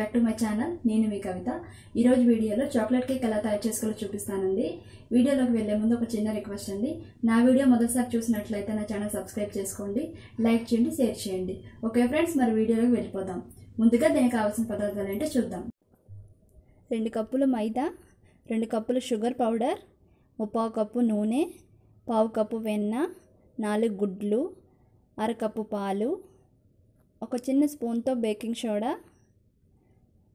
back to my channel నేను మీ కవిత ఈరోజు వీడియోలో చాక్లెట్ కేక్ ఎలా తయారు చేసుకోవాలో చూపిస్తానండి వీడియోలోకి వెళ్లే ముందు ఒక చిన్న రిక్వెస్ట్ అండి నా వీడియో మొదటిసారి చూసినట్లయితే నా ఛానల్ సబ్స్క్రైబ్ చేసుకోండి లైక్ చేయండి షేర్ చేయండి ఓకే ఫ్రెండ్స్ మరి వీడియోలోకి వెళ్ళిపోదాం ముందుగా దీనికి కావాల్సిన పదార్థాలు ఏంటో చూద్దాం రెండు కప్పులు మైదా రెండు కప్పులు షుగర్ పౌడర్ ముప్పావు కప్పు నూనె పావు కప్పు వెన్న నాలుగు గుడ్లు అరకప్పు పాలు ఒక చిన్న స్పూన్తో బేకింగ్ సోడా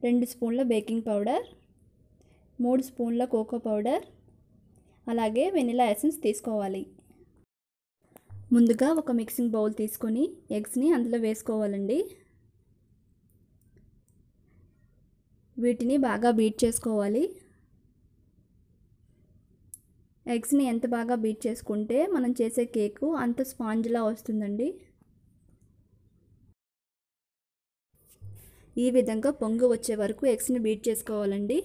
రెండు స్పూన్ల బేకింగ్ పౌడర్ మూడు స్పూన్ల కోకో పౌడర్ అలాగే వెనిలా ఎసెన్స్ తీసుకోవాలి ముందుగా ఒక మిక్సింగ్ బౌల్ తీసుకొని ఎగ్స్ని అందులో వేసుకోవాలండి వీటిని బాగా బీట్ చేసుకోవాలి ఎగ్స్ని ఎంత బాగా బీట్ చేసుకుంటే మనం చేసే కేకు అంత స్పాంజ్లా వస్తుందండి ఈ విధంగా పొంగు వచ్చే వరకు ఎగ్స్ని బీట్ చేసుకోవాలండి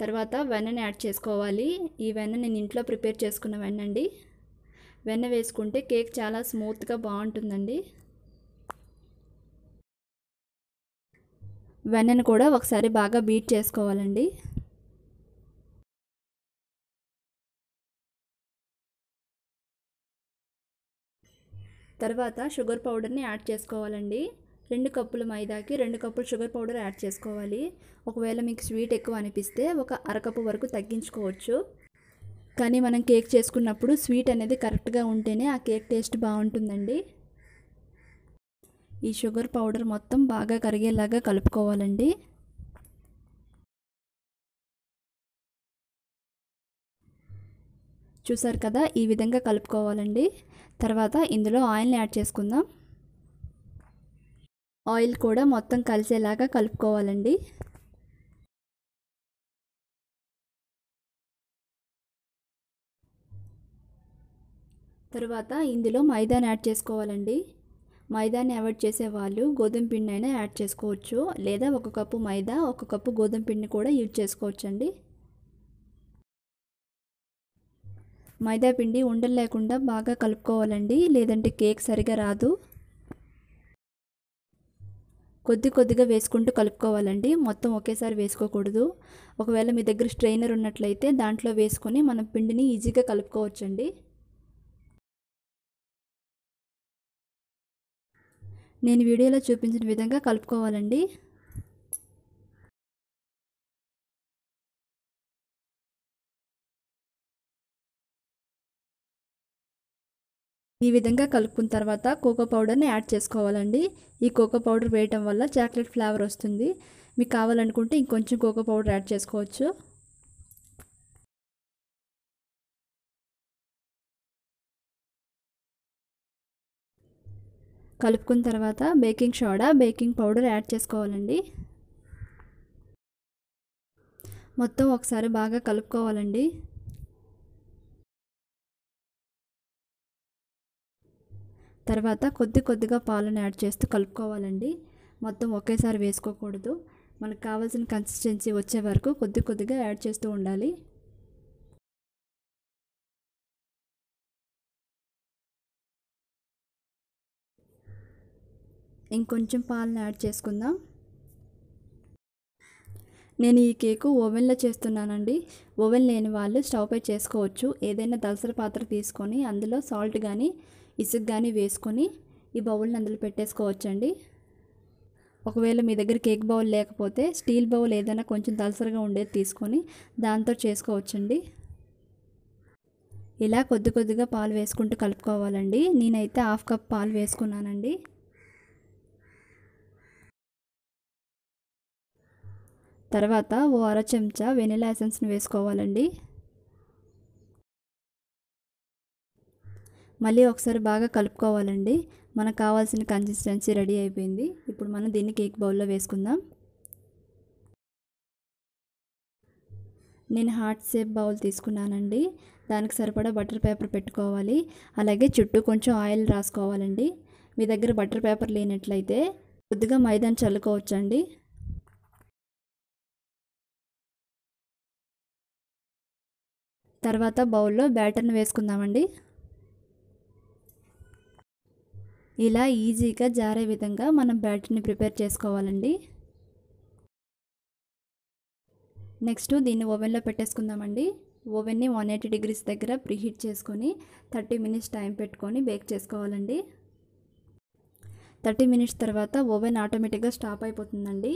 తర్వాత వెన్నని యాడ్ చేసుకోవాలి ఈ వెన్న నేను ఇంట్లో ప్రిపేర్ చేసుకున్న వెన్న అండి వెన్న వేసుకుంటే కేక్ చాలా స్మూత్గా బాగుంటుందండి వెన్నను కూడా ఒకసారి బాగా బీట్ చేసుకోవాలండి తర్వాత షుగర్ పౌడర్ని యాడ్ చేసుకోవాలండి రెండు కప్పుల మైదాకి రెండు కప్పులు షుగర్ పౌడర్ యాడ్ చేసుకోవాలి ఒకవేళ మీకు స్వీట్ ఎక్కువ అనిపిస్తే ఒక అరకప్పు వరకు తగ్గించుకోవచ్చు కానీ మనం కేక్ చేసుకున్నప్పుడు స్వీట్ అనేది కరెక్ట్గా ఉంటేనే ఆ కేక్ టేస్ట్ బాగుంటుందండి ఈ షుగర్ పౌడర్ మొత్తం బాగా కరిగేలాగా కలుపుకోవాలండి చూసారు కదా ఈ విధంగా కలుపుకోవాలండి తర్వాత ఇందులో ఆయిల్ని యాడ్ చేసుకుందాం ఆయిల్ కూడా మొత్తం కలిసేలాగా కలుపుకోవాలండి తర్వాత ఇందులో మైదాని యాడ్ చేసుకోవాలండి మైదాని అవాయిడ్ వాళ్ళు గోధుమ పిండి అయినా యాడ్ చేసుకోవచ్చు లేదా ఒక కప్పు మైదా ఒక కప్పు గోధుమ పిండిని కూడా యూజ్ చేసుకోవచ్చండి మైదా పిండి ఉండలు లేకుండా బాగా కలుపుకోవాలండి లేదంటే కేక్ సరిగా రాదు కొద్ది కొద్దిగా వేసుకుంటూ కలుపుకోవాలండి మొత్తం ఒకేసారి వేసుకోకూడదు ఒకవేళ మీ దగ్గర స్ట్రైనర్ ఉన్నట్లయితే దాంట్లో వేసుకొని మనం పిండిని ఈజీగా కలుపుకోవచ్చండి నేను వీడియోలో చూపించిన విధంగా కలుపుకోవాలండి ఈ విధంగా కలుపుకున్న తర్వాత కోకో పౌడర్ని యాడ్ చేసుకోవాలండి ఈ కోకో పౌడర్ వేయటం వల్ల చాక్లెట్ ఫ్లేవర్ వస్తుంది మీకు కావాలనుకుంటే ఇంకొంచెం కోకో పౌడర్ యాడ్ చేసుకోవచ్చు కలుపుకున్న తర్వాత baking soda baking powder add చేసుకోవాలండి మొత్తం ఒకసారి బాగా కలుపుకోవాలండి తర్వాత కొద్ది కొద్దిగా పాలను యాడ్ చేస్తూ కలుపుకోవాలండి మొత్తం ఒకేసారి వేసుకోకూడదు మనకు కావాల్సిన కన్సిస్టెన్సీ వచ్చే వరకు కొద్ది కొద్దిగా యాడ్ చేస్తూ ఉండాలి ఇంకొంచెం పాలను యాడ్ చేసుకుందాం నేను ఈ కేకు ఓవెన్లో చేస్తున్నానండి ఓవెన్ లేని వాళ్ళు స్టవ్ పై చేసుకోవచ్చు ఏదైనా దలసర పాత్ర తీసుకొని అందులో సాల్ట్ కానీ ఇసుక్ కానీ వేసుకొని ఈ బౌల్ని అందులో పెట్టేసుకోవచ్చండి ఒకవేళ మీ దగ్గర కేక్ బౌల్ లేకపోతే స్టీల్ బౌల్ ఏదైనా కొంచెం దలసరిగా ఉండేది తీసుకొని దాంతో చేసుకోవచ్చండి ఇలా కొద్ది కొద్దిగా పాలు వేసుకుంటూ కలుపుకోవాలండి నేనైతే హాఫ్ కప్ పాలు వేసుకున్నానండి తర్వాత ఓ అర చెంచా వెనిలా ఎసెన్స్ని వేసుకోవాలండి మళ్ళీ ఒకసారి బాగా కలుపుకోవాలండి మనకు కావాల్సిన కన్సిస్టెన్సీ రెడీ అయిపోయింది ఇప్పుడు మనం దీన్ని కేక్ బౌల్లో వేసుకుందాం నేను హార్ట్ షేప్ బౌల్ తీసుకున్నానండి దానికి సరిపడా బటర్ పేపర్ పెట్టుకోవాలి అలాగే చుట్టూ కొంచెం ఆయిల్ రాసుకోవాలండి మీ దగ్గర బటర్ పేపర్ లేనట్లయితే కొద్దిగా మైదాన్ చల్లుకోవచ్చండి తర్వాత బౌల్లో బ్యాటర్ని వేసుకుందామండి ఇలా ఈజీగా జారే విధంగా మనం బ్యాటర్ని ప్రిపేర్ చేసుకోవాలండి నెక్స్ట్ దీన్ని ఓవెన్లో పెట్టేసుకుందామండి ఓవెన్ని వన్ ఎయిటీ డిగ్రీస్ దగ్గర ప్రీహీట్ చేసుకొని థర్టీ మినిట్స్ టైం పెట్టుకొని బేక్ చేసుకోవాలండి థర్టీ మినిట్స్ తర్వాత ఓవెన్ ఆటోమేటిక్గా స్టాప్ అయిపోతుందండి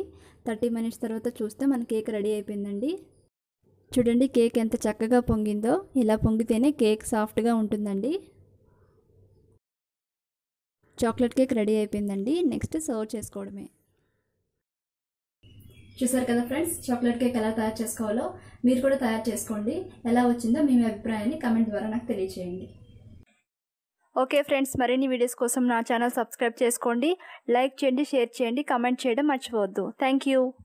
థర్టీ మినిట్స్ తర్వాత చూస్తే మన కేక్ రెడీ అయిపోయిందండి చూడండి కేక్ ఎంత చక్కగా పొంగిందో ఇలా పొంగితేనే కేక్ సాఫ్ట్గా ఉంటుందండి చాక్లెట్ కేక్ రెడీ అయిపోయిందండి నెక్స్ట్ సర్వ్ చేసుకోవడమే చూసారు కదా ఫ్రెండ్స్ చాక్లెట్ కేక్ ఎలా తయారు చేసుకోవాలో మీరు కూడా తయారు చేసుకోండి ఎలా వచ్చిందో మీ అభిప్రాయాన్ని కమెంట్ ద్వారా నాకు తెలియచేయండి ఓకే ఫ్రెండ్స్ మరిన్ని వీడియోస్ కోసం నా ఛానల్ సబ్స్క్రైబ్ చేసుకోండి లైక్ చేయండి షేర్ చేయండి కమెంట్ చేయడం మర్చిపోవద్దు థ్యాంక్